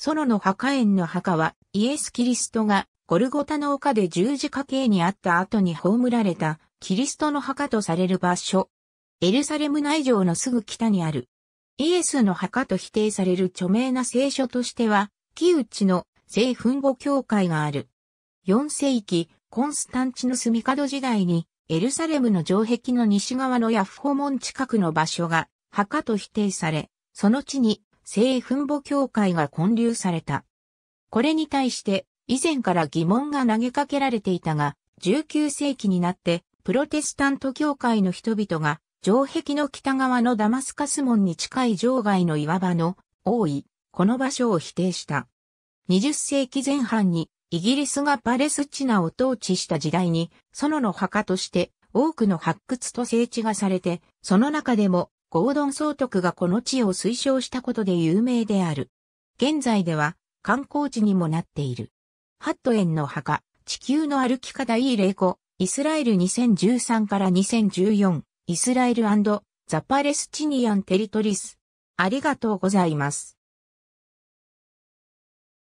ソロの墓園の墓は、イエス・キリストが、ゴルゴタの丘で十字架刑にあった後に葬られた、キリストの墓とされる場所。エルサレム内城のすぐ北にある。イエスの墓と否定される著名な聖書としては、木内の聖墳墓教会がある。4世紀、コンスタンチの住門時代に、エルサレムの城壁の西側のヤフホ門近くの場所が、墓と否定され、その地に聖墳墓教会が建立された。これに対して、以前から疑問が投げかけられていたが、19世紀になって、プロテスタント教会の人々が、城壁の北側のダマスカス門に近い城外の岩場の、多い、この場所を否定した。20世紀前半に、イギリスがパレスチナを統治した時代に、園の墓として、多くの発掘と整地がされて、その中でも、ゴードン総督がこの地を推奨したことで有名である。現在では観光地にもなっている。ハット園の墓、地球の歩き方いい霊子、イスラエル2013から2014、イスラエルザ・パレスチニアン・テリトリス。ありがとうございます。